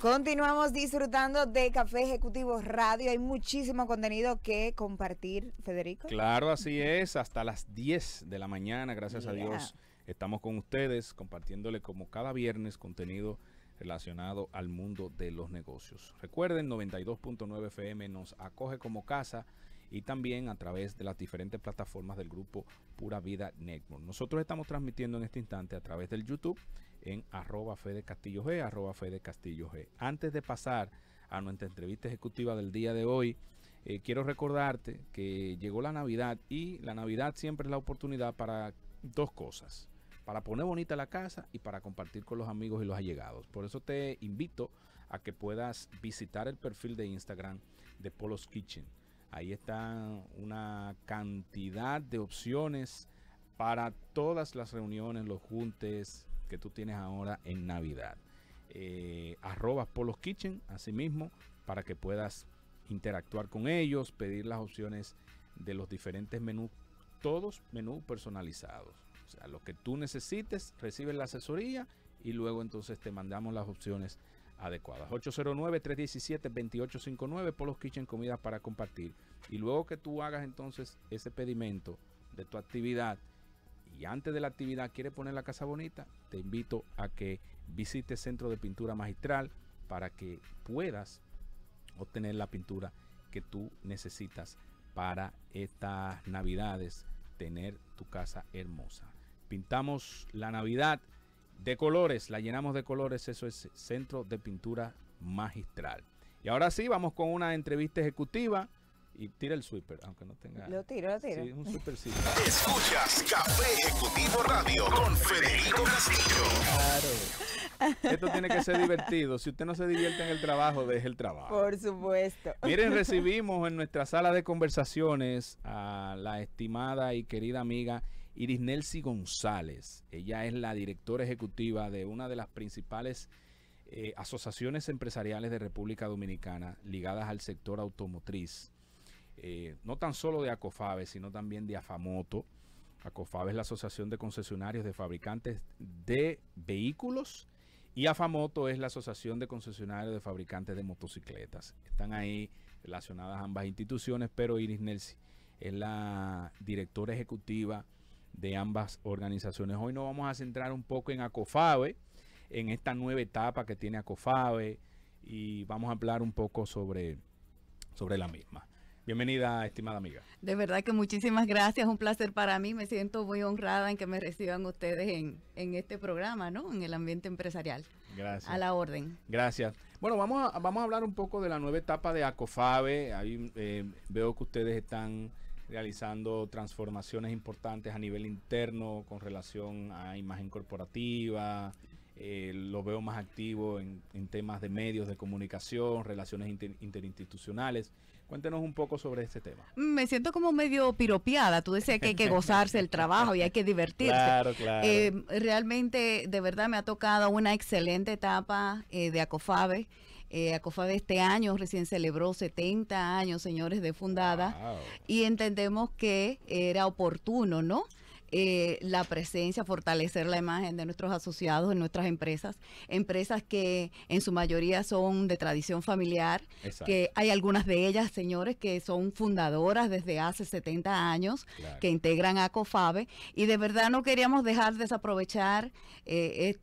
Continuamos disfrutando de Café Ejecutivo Radio. Hay muchísimo contenido que compartir, Federico. Claro, así es. Hasta las 10 de la mañana, gracias a Dios, estamos con ustedes compartiéndole como cada viernes contenido relacionado al mundo de los negocios. Recuerden, 92.9 FM nos acoge como casa y también a través de las diferentes plataformas del grupo Pura Vida Network. Nosotros estamos transmitiendo en este instante a través del YouTube en arroba Fede Castillo G, arroba Fede Castillo G. Antes de pasar a nuestra entrevista ejecutiva del día de hoy, eh, quiero recordarte que llegó la Navidad y la Navidad siempre es la oportunidad para dos cosas. Para poner bonita la casa y para compartir con los amigos y los allegados. Por eso te invito a que puedas visitar el perfil de Instagram de Polos Kitchen Ahí está una cantidad de opciones para todas las reuniones, los juntes que tú tienes ahora en Navidad. Eh, Arrobas por Polos Kitchen, asimismo, para que puedas interactuar con ellos, pedir las opciones de los diferentes menús, todos menús personalizados. O sea, lo que tú necesites, recibes la asesoría y luego entonces te mandamos las opciones adecuadas. 809-317-2859, los Kitchen Comidas para compartir. Y luego que tú hagas entonces ese pedimento de tu actividad y antes de la actividad quieres poner la casa bonita, te invito a que visites Centro de Pintura Magistral para que puedas obtener la pintura que tú necesitas para estas navidades, tener tu casa hermosa. Pintamos la Navidad de colores, la llenamos de colores, eso es Centro de Pintura Magistral. Y ahora sí, vamos con una entrevista ejecutiva. Y tira el sweeper, aunque no tenga. Lo tiro, lo tiro. Sí, un Escuchas Café Ejecutivo Radio con Federico Castillo. Claro. Esto tiene que ser divertido. Si usted no se divierte en el trabajo, deje el trabajo. Por supuesto. Miren, recibimos en nuestra sala de conversaciones a la estimada y querida amiga Iris Nelsi González. Ella es la directora ejecutiva de una de las principales eh, asociaciones empresariales de República Dominicana ligadas al sector automotriz. Eh, no tan solo de ACOFABE, sino también de AFAMOTO. ACOFABE es la Asociación de Concesionarios de Fabricantes de Vehículos y AFAMOTO es la Asociación de Concesionarios de Fabricantes de Motocicletas. Están ahí relacionadas ambas instituciones, pero Iris Nelsi es la directora ejecutiva de ambas organizaciones. Hoy nos vamos a centrar un poco en ACOFABE, en esta nueva etapa que tiene ACOFABE y vamos a hablar un poco sobre, sobre la misma. Bienvenida, estimada amiga. De verdad que muchísimas gracias, un placer para mí. Me siento muy honrada en que me reciban ustedes en, este programa, ¿no? En el ambiente empresarial. Gracias. A la orden. Gracias. Bueno, vamos a, vamos a hablar un poco de la nueva etapa de ACOFABE. Ahí eh, veo que ustedes están realizando transformaciones importantes a nivel interno con relación a imagen corporativa. Eh, lo veo más activo en, temas de medios de comunicación, relaciones interinstitucionales. Cuéntenos un poco sobre este tema. Me siento como medio piropiada. Tú decías que hay que gozarse el trabajo y hay que divertirse. Claro, claro. Eh, realmente, de verdad, me ha tocado una excelente etapa eh, de ACOFABE. Eh, de este año recién celebró 70 años, señores, de fundada y entendemos que era oportuno, ¿no? Eh, la presencia, fortalecer la imagen de nuestros asociados en nuestras empresas, empresas que en su mayoría son de tradición familiar, que hay algunas de ellas, señores, que son fundadoras desde hace 70 años, que integran a COFABE, y de verdad no queríamos dejar desaprovechar eh,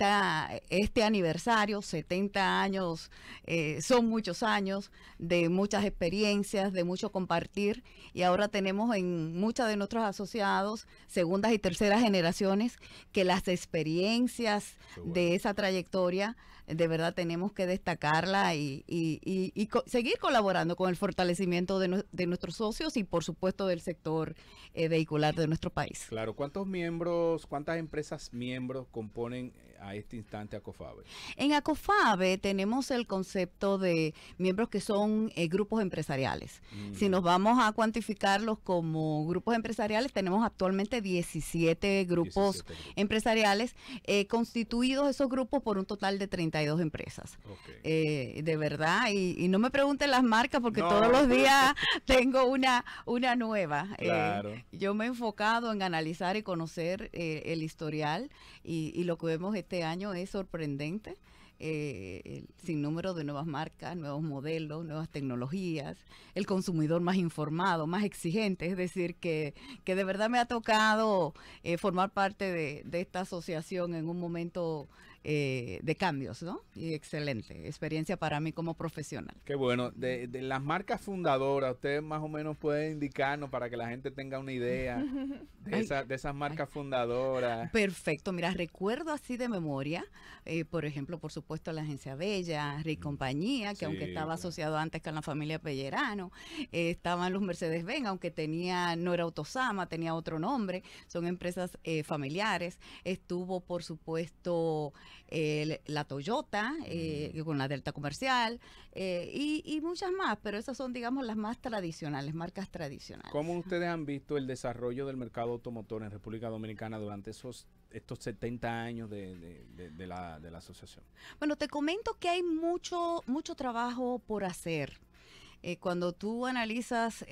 este aniversario, 70 años, eh, son muchos años de muchas experiencias, de mucho compartir, y ahora tenemos en muchas de nuestros asociados segundas y terceras generaciones, que las experiencias de esa trayectoria de verdad tenemos que destacarla y, seguir colaborando con el fortalecimiento de, nuestros socios y por supuesto del sector eh, vehicular de nuestro país. Claro, ¿cuántos miembros, cuántas empresas miembros componen a este instante ACOFABE? En ACOFABE tenemos el concepto de miembros que son eh, grupos empresariales. Mm. Si nos vamos a cuantificarlos como grupos empresariales, tenemos actualmente 17 grupos, empresariales eh, constituidos esos grupos por un total de 32 empresas. Eh, de verdad, y, no me pregunten las marcas porque todos los días tengo una, una nueva. yo me he enfocado en analizar y conocer el historial y, lo que hemos este año es sorprendente. Eh, el de nuevas marcas, nuevos modelos, nuevas tecnologías, el consumidor más informado, más exigente, es decir, que, que de verdad me ha tocado eh, formar parte de, de, esta asociación en un momento eh, de cambios, ¿no? Y excelente experiencia para mí como profesional. Qué bueno. De, las marcas fundadoras, ustedes más o menos pueden indicarnos para que la gente tenga una idea de, esas marcas fundadoras. Perfecto. Mira, recuerdo así de memoria, eh, por ejemplo, por supuesto, la Agencia Bella, Ricompañía, mm. Compañía, que aunque estaba asociado antes con la familia Pellerano, eh, estaban los Mercedes-Benz, aunque tenía, no era Autosama, tenía otro nombre, son empresas familiares. Estuvo, por supuesto, la Toyota, eh, mm. con la Delta Comercial eh, y, muchas más, pero esas son, digamos, las más tradicionales, marcas tradicionales. ¿Cómo ustedes han visto el desarrollo del mercado automotor en República Dominicana durante esos estos 70 años de, de, de, la, asociación? Bueno, te comento que hay mucho, mucho trabajo por hacer. Eh, cuando tú analizas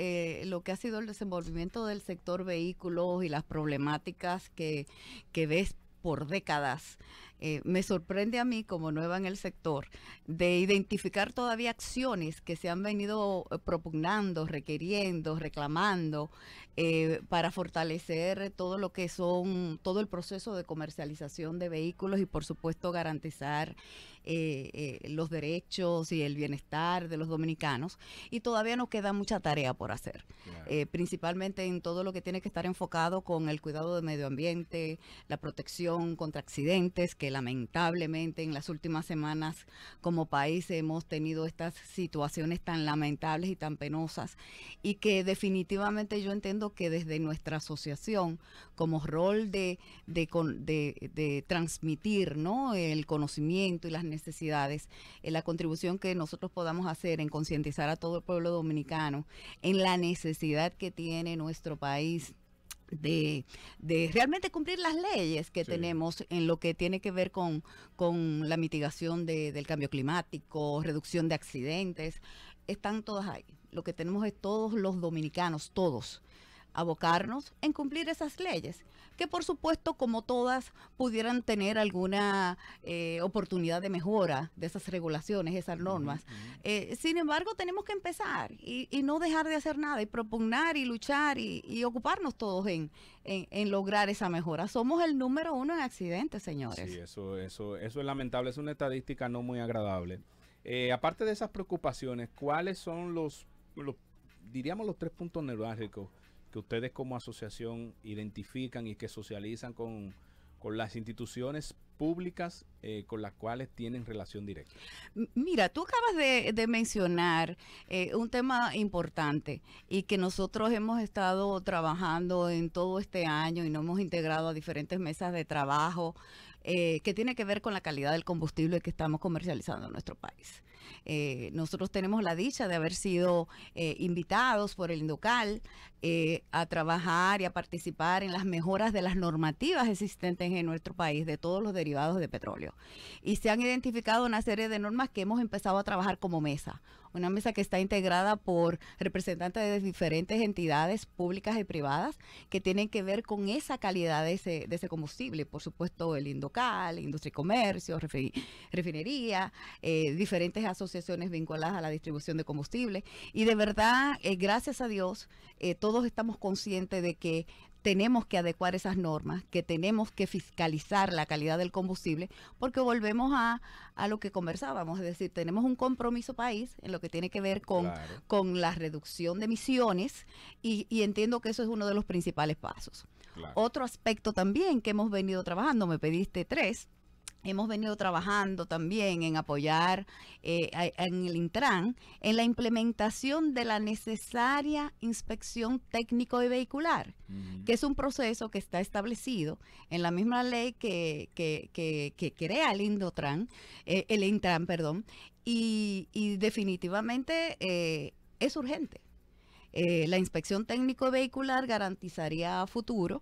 lo que ha sido el desenvolvimiento del sector vehículos y las problemáticas que, que ves por décadas. Eh, me sorprende a mí, como nueva en el sector, de identificar todavía acciones que se han venido eh, propugnando, requiriendo, reclamando eh, para fortalecer todo lo que son, todo el proceso de comercialización de vehículos y, por supuesto, garantizar eh, eh, los derechos y el bienestar de los dominicanos y todavía nos queda mucha tarea por hacer, eh, principalmente en todo lo que tiene que estar enfocado con el cuidado del medio ambiente, la protección contra accidentes, que lamentablemente en las últimas semanas como país hemos tenido estas situaciones tan lamentables y tan penosas y que definitivamente yo entiendo que desde nuestra asociación como rol de, transmitir ¿no? el conocimiento y las necesidades necesidades, en eh, la contribución que nosotros podamos hacer en concientizar a todo el pueblo dominicano en la necesidad que tiene nuestro país de, realmente cumplir las leyes que tenemos en lo que tiene que ver con, con la mitigación del cambio climático, reducción de accidentes, están todas ahí. Lo que tenemos es todos los dominicanos, todos, abocarnos en cumplir esas leyes, que por supuesto, como todas, pudieran tener alguna eh, oportunidad de mejora de esas regulaciones, esas normas. Eh, sin embargo, tenemos que empezar y, no dejar de hacer nada y proponer y luchar y, ocuparnos todos en, en, lograr esa mejora. Somos el número uno en accidentes, señores. Sí, eso, eso, eso es lamentable, es una estadística no muy agradable. Eh, aparte de esas preocupaciones, ¿cuáles son los, los diríamos los tres puntos neurálgicos que ustedes como asociación identifican y que socializan con, las instituciones públicas eh, con las cuales tienen relación directa. Mira, tú acabas de, mencionar eh, un tema importante y que nosotros hemos estado trabajando en todo este año y nos hemos integrado a diferentes mesas de trabajo eh, que tiene que ver con la calidad del combustible que estamos comercializando en nuestro país. Eh, nosotros tenemos la dicha de haber sido eh, invitados por el Indocal eh, a trabajar y a participar en las mejoras de las normativas existentes en nuestro país de todos los derivados de petróleo. Y se han identificado una serie de normas que hemos empezado a trabajar como mesa una mesa que está integrada por representantes de diferentes entidades públicas y privadas que tienen que ver con esa calidad de ese, combustible. Por supuesto, el Indocal, Industria y Comercio, Refinería, eh, diferentes asociaciones vinculadas a la distribución de combustible. Y de verdad, eh, gracias a Dios, eh, todos estamos conscientes de que tenemos que adecuar esas normas, que tenemos que fiscalizar la calidad del combustible, porque volvemos a, lo que conversábamos, es decir, tenemos un compromiso país en lo que tiene que ver con, con la reducción de emisiones y, entiendo que eso es uno de los principales pasos. Otro aspecto también que hemos venido trabajando, me pediste tres, hemos venido trabajando también en apoyar eh, en el Intran en la implementación de la necesaria inspección técnico y vehicular, que es un proceso que está establecido en la misma ley que, crea el Indotran, eh, el Intran, perdón, y, definitivamente eh, es urgente. la inspección técnico vehicular garantizaría a futuro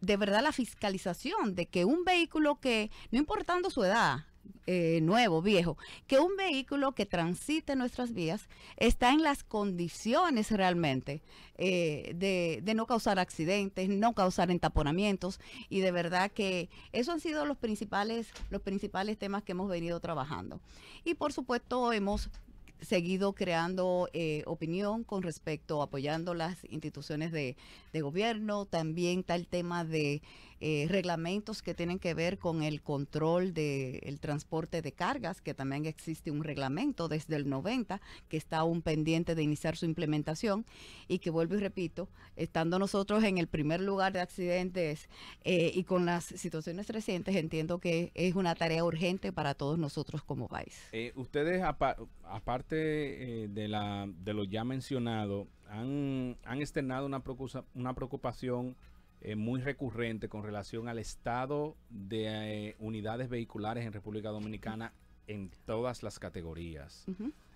de verdad la fiscalización de que un vehículo que, no importando su edad, eh, nuevo, viejo, que un vehículo que transite nuestras vías está en las condiciones realmente eh, de, no causar accidentes, no causar entaponamientos y de verdad que esos han sido los principales, los principales temas que hemos venido trabajando. Y por supuesto hemos seguido creando eh, opinión con respecto apoyando las instituciones de, de gobierno, también tal tema de eh, reglamentos que tienen que ver con el control del transporte de cargas, que también existe un reglamento desde el 90 que está aún pendiente de iniciar su implementación y que vuelvo y repito, estando nosotros en el primer lugar de accidentes eh, y con las situaciones recientes, entiendo que es una tarea urgente para todos nosotros como país. Eh, ustedes, aparte de, la, de lo ya mencionado, han, han externado una, una preocupación eh, muy recurrente con relación al estado de eh, unidades vehiculares en República Dominicana en todas las categorías.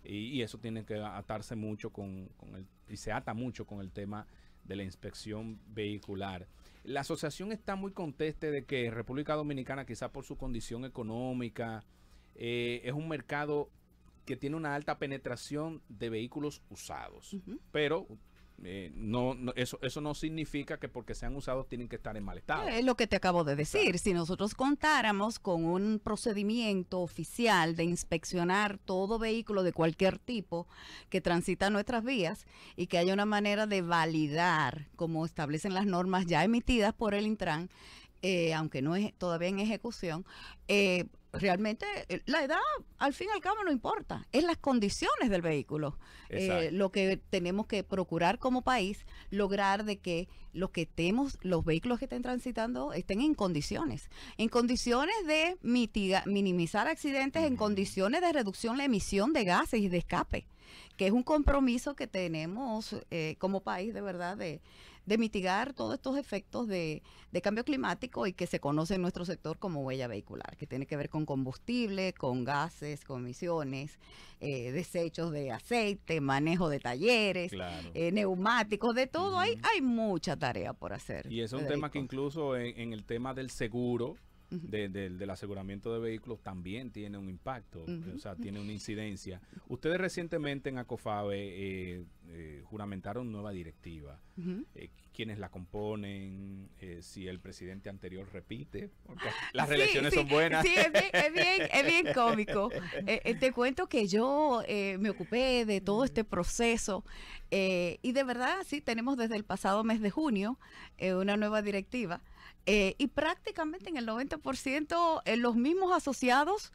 y, eso tiene que atarse mucho con, el, y se ata mucho con el tema de la inspección vehicular. La asociación está muy conteste de que República Dominicana, quizás por su condición económica, eh, es un mercado que tiene una alta penetración de vehículos usados. Pero eh, no, no, eso, eso no significa que porque sean usados tienen que estar en mal estado. Es lo que te acabo de decir. Si nosotros contáramos con un procedimiento oficial de inspeccionar todo vehículo de cualquier tipo que transita nuestras vías y que haya una manera de validar, como establecen las normas ya emitidas por el Intran, eh, aunque no es todavía en ejecución, eh, realmente eh, la edad al fin y al cabo no importa, es las condiciones del vehículo. Eh, lo que tenemos que procurar como país, lograr de que los que estemos, los vehículos que estén transitando estén en condiciones, en condiciones de minimizar accidentes, en condiciones de reducción la emisión de gases y de escape, que es un compromiso que tenemos eh, como país de verdad de de mitigar todos estos efectos de, cambio climático y que se conoce en nuestro sector como huella vehicular, que tiene que ver con combustible, con gases, con emisiones, eh, desechos de aceite, manejo de talleres, eh, neumáticos, de todo. hay, hay mucha tarea por hacer. Y es un tema que incluso en el tema del seguro, del aseguramiento de vehículos también tiene un impacto, o sea, tiene una incidencia. Ustedes recientemente en ACOFABE eh, eh, juramentaron nueva directiva. Eh, ¿Quiénes la componen? si el presidente anterior repite, porque las elecciones relaciones son buenas. Sí, es bien cómico. te cuento que yo me ocupé de todo este proceso y de verdad sí, tenemos desde el pasado mes de junio una nueva directiva eh, y prácticamente en el 90% eh, los mismos asociados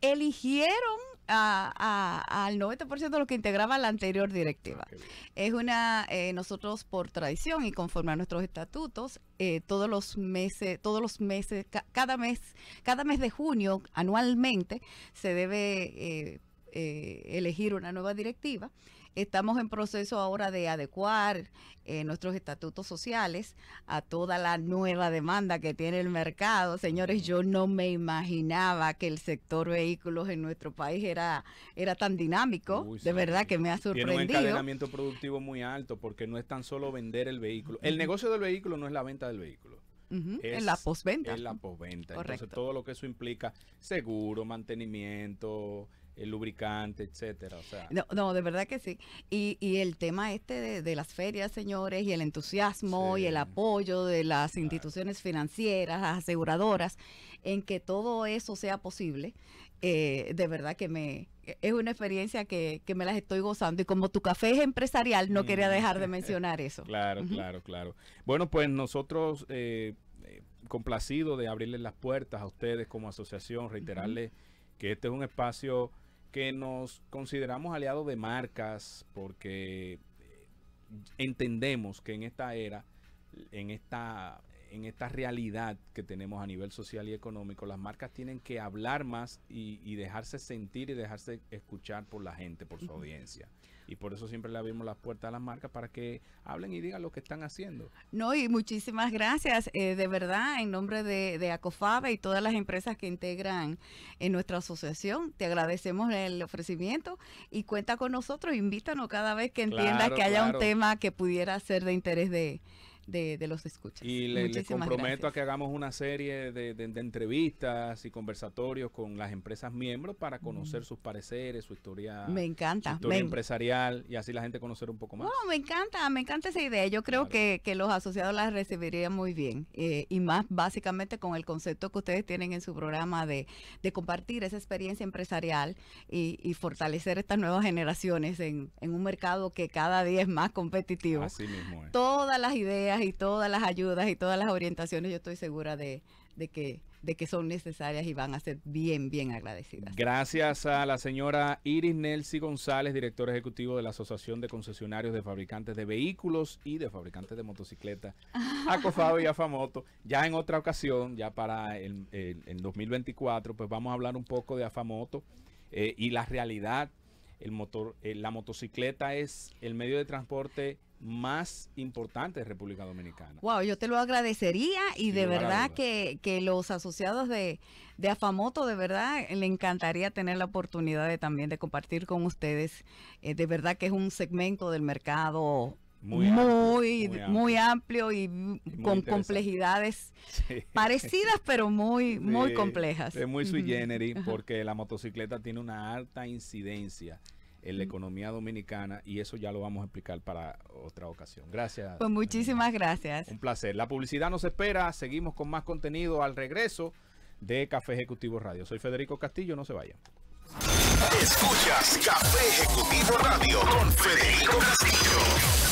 eligieron a, al 90% de lo que integraba la anterior directiva. Ah, es una, eh, nosotros por tradición y conforme a nuestros estatutos, todos los meses, todos los meses, cada mes, cada mes de junio, anualmente, se debe elegir una nueva directiva. Estamos en proceso ahora de adecuar eh, nuestros estatutos sociales a toda la nueva demanda que tiene el mercado. Señores, yo no me imaginaba que el sector vehículos en nuestro país era, era tan dinámico. de verdad que me ha sorprendido. Tiene un encadenamiento productivo muy alto porque no es tan solo vender el vehículo. El negocio del vehículo no es la venta del vehículo. es, la postventa. En la postventa. Entonces, todo lo que eso implica, seguro, mantenimiento, el lubricante, etcétera. no, no, de verdad que sí. Y, y el tema este de, las ferias, señores, y el entusiasmo y el apoyo de las instituciones financieras, aseguradoras, en que todo eso sea posible, eh, de verdad que me es una experiencia que, me las estoy gozando. Y como tu café es empresarial, no quería dejar de mencionar eso. claro, claro, claro. Bueno, pues nosotros... Eh, eh, complacido de abrirles las puertas a ustedes como asociación, reiterarles que este es un espacio que nos consideramos aliados de marcas, porque eh, entendemos que en esta era, en esta, en esta realidad que tenemos a nivel social y económico, las marcas tienen que hablar más y, dejarse sentir y dejarse escuchar por la gente, por su audiencia. Y por eso siempre le abrimos las puertas a las marcas para que hablen y digan lo que están haciendo. No, y muchísimas gracias, eh, de verdad, en nombre de, ACOFABE y todas las empresas que integran en eh, nuestra asociación. Te agradecemos el ofrecimiento y cuenta con nosotros, invítanos cada vez que entiendas que haya un tema que pudiera ser de interés de, de, los escuchas. Y le, les comprometo a que hagamos una serie de, entrevistas y conversatorios con las empresas miembros para conocer mm. sus pareceres, su historia, empresarial y así la gente conocer un poco más. No, me encanta, me encanta esa idea. Yo creo que, los asociados la recibirían muy bien eh, y más básicamente con el concepto que ustedes tienen en su programa de, compartir esa experiencia empresarial y, fortalecer estas nuevas generaciones en, un mercado que cada día es más competitivo. Así mismo Todas las ideas y todas las ayudas y todas las orientaciones, yo estoy segura de, que son necesarias y van a ser bien, bien agradecidas. Gracias a la señora Iris Nelsi González, director ejecutivo de la Asociación de Concesionarios de Fabricantes de Vehículos y de Fabricantes de Motocicletas, ah. Acofado y Afamoto. Ya en otra ocasión, ya para el, 2024, pues vamos a hablar un poco de Afamoto eh, y la realidad. El motor, eh, la motocicleta es el medio de transporte más importante de República Dominicana. Wow, yo te lo agradecería y de verdad que, los asociados de, de, Afamoto, de verdad, le encantaría tener la oportunidad de también de compartir con ustedes. Eh, de verdad que es un segmento del mercado muy, muy, amplio, y, con complejidades parecidas, pero muy, muy complejas. Es muy sui generis porque la motocicleta tiene una alta incidencia en la economía dominicana y eso ya lo vamos a explicar para otra ocasión. Gracias. Pues muchísimas gracias. Un placer. La publicidad nos espera. Seguimos con más contenido al regreso de Café Ejecutivo Radio. Soy Federico Castillo, no se vayan. Escuchas Café Ejecutivo Radio con Federico Castillo.